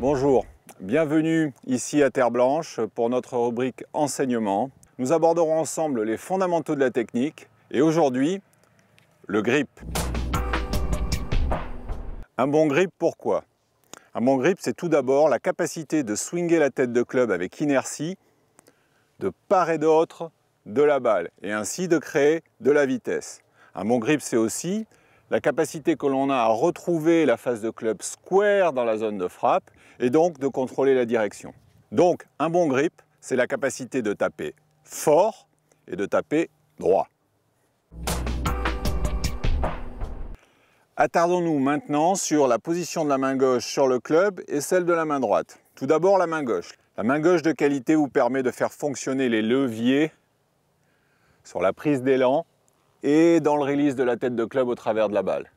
Bonjour, bienvenue ici à Terre Blanche pour notre rubrique enseignement. Nous aborderons ensemble les fondamentaux de la technique et aujourd'hui, le grip. Un bon grip, pourquoi Un bon grip, c'est tout d'abord la capacité de swinger la tête de club avec inertie, de part et d'autre de la balle, et ainsi de créer de la vitesse. Un bon grip, c'est aussi la capacité que l'on a à retrouver la face de club square dans la zone de frappe et donc de contrôler la direction. Donc un bon grip, c'est la capacité de taper fort et de taper droit. Attardons-nous maintenant sur la position de la main gauche sur le club et celle de la main droite. Tout d'abord la main gauche. La main gauche de qualité vous permet de faire fonctionner les leviers sur la prise d'élan et dans le release de la tête de club au travers de la balle.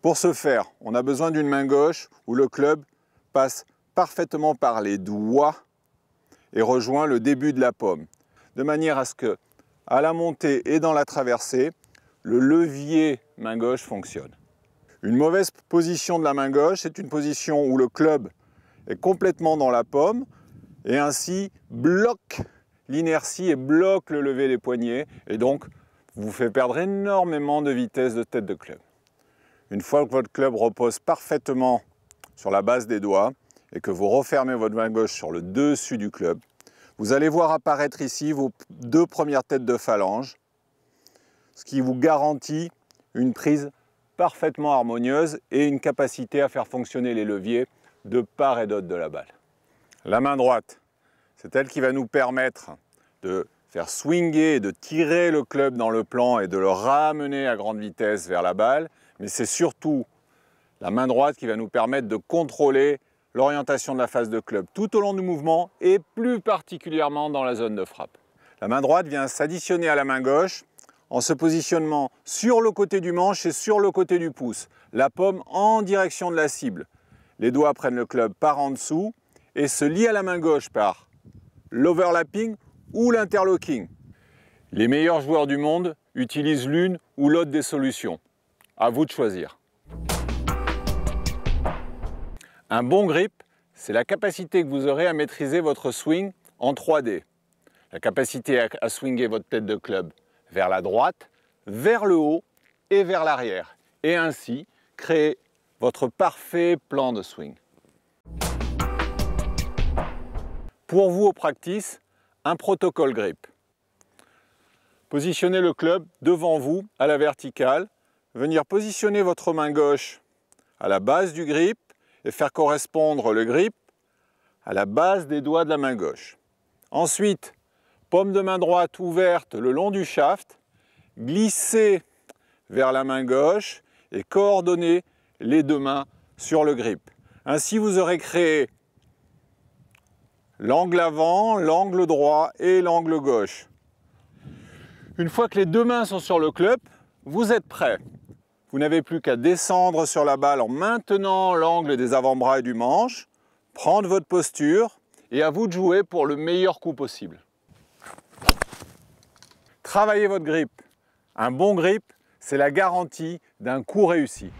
Pour ce faire, on a besoin d'une main gauche où le club passe parfaitement par les doigts et rejoint le début de la pomme, de manière à ce que, à la montée et dans la traversée, le levier main gauche fonctionne. Une mauvaise position de la main gauche, c'est une position où le club est complètement dans la pomme et ainsi bloque l'inertie et bloque le lever des poignets et donc vous fait perdre énormément de vitesse de tête de club. Une fois que votre club repose parfaitement sur la base des doigts et que vous refermez votre main gauche sur le dessus du club, vous allez voir apparaître ici vos deux premières têtes de phalange, ce qui vous garantit une prise parfaitement harmonieuse et une capacité à faire fonctionner les leviers de part et d'autre de la balle. La main droite, c'est elle qui va nous permettre de faire swinger, de tirer le club dans le plan et de le ramener à grande vitesse vers la balle, mais c'est surtout la main droite qui va nous permettre de contrôler l'orientation de la phase de club tout au long du mouvement et plus particulièrement dans la zone de frappe. La main droite vient s'additionner à la main gauche en se positionnant sur le côté du manche et sur le côté du pouce, la paume en direction de la cible. Les doigts prennent le club par en dessous et se lient à la main gauche par l'overlapping ou l'interlocking. Les meilleurs joueurs du monde utilisent l'une ou l'autre des solutions. À vous de choisir. Un bon grip, c'est la capacité que vous aurez à maîtriser votre swing en 3D. La capacité à swinger votre tête de club vers la droite, vers le haut et vers l'arrière. Et ainsi, créer votre parfait plan de swing. Pour vous au practice un protocole grip. Positionnez le club devant vous à la verticale, venir positionner votre main gauche à la base du grip et faire correspondre le grip à la base des doigts de la main gauche. Ensuite, paume de main droite ouverte le long du shaft, glissez vers la main gauche et coordonnez les deux mains sur le grip. Ainsi, vous aurez créé l'angle avant, l'angle droit et l'angle gauche. Une fois que les deux mains sont sur le club, vous êtes prêt. Vous n'avez plus qu'à descendre sur la balle en maintenant l'angle des avant-bras et du manche, prendre votre posture et à vous de jouer pour le meilleur coup possible. Travaillez votre grip. Un bon grip, c'est la garantie d'un coup réussi.